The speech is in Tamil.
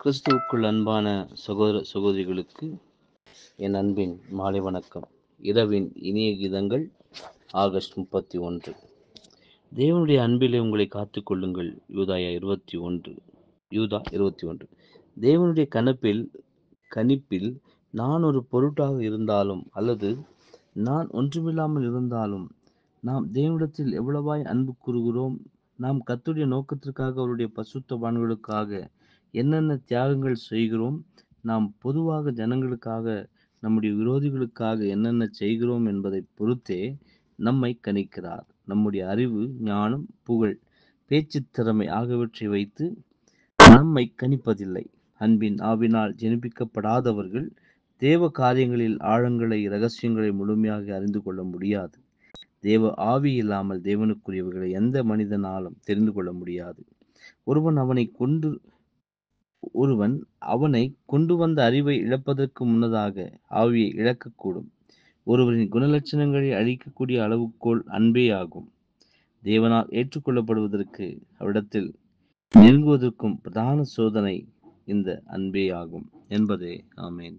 கிறிஸ்துவுக்குள் அன்பான சகோதர சகோதரிகளுக்கு என் அன்பின் மாலை வணக்கம் இரவின் இனிய கீதங்கள் ஆகஸ்ட் முப்பத்தி ஒன்று தேவனுடைய அன்பிலே உங்களை காத்துக்கொள்ளுங்கள் யூதாயா இருபத்தி ஒன்று யூதா இருபத்தி ஒன்று தேவனுடைய கணப்பில் கணிப்பில் நான் ஒரு பொருட்டாக இருந்தாலும் அல்லது நான் ஒன்றுமில்லாமல் இருந்தாலும் நாம் தேவனிடத்தில் எவ்வளவாய் அன்பு கூறுகிறோம் நாம் கத்துடைய நோக்கத்திற்காக அவருடைய பசுத்த வான்களுக்காக என்னென்ன தியாகங்கள் செய்கிறோம் நாம் பொதுவாக ஜனங்களுக்காக நம்முடைய விரோதிகளுக்காக என்னென்ன செய்கிறோம் என்பதை பொறுத்தே நம்மை கணிக்கிறார் நம்முடைய அறிவு ஞானம் புகழ் பேச்சு திறமை ஆகியவற்றை வைத்து நம்மை கணிப்பதில்லை அன்பின் ஆவினால் ஜெனிப்பிக்கப்படாதவர்கள் தேவ காரியங்களில் ஆழங்களை இரகசியங்களை முழுமையாக அறிந்து கொள்ள முடியாது தேவ ஆவி இல்லாமல் தேவனுக்குரியவர்களை எந்த மனிதனாலும் தெரிந்து கொள்ள முடியாது ஒருவன் அவனை கொண்டு ஒருவன் அவனை கொண்டு வந்த அறிவை இழப்பதற்கு முன்னதாக ஆவியை இழக்கக்கூடும் ஒருவரின் குணலட்சணங்களை அழிக்கக்கூடிய அளவுக்கோள் அன்பே ஆகும் தேவனால் ஏற்றுக்கொள்ளப்படுவதற்கு அவரிடத்தில் நெருங்குவதற்கும் பிரதான சோதனை இந்த அன்பே ஆகும் என்பதே ஆமேன்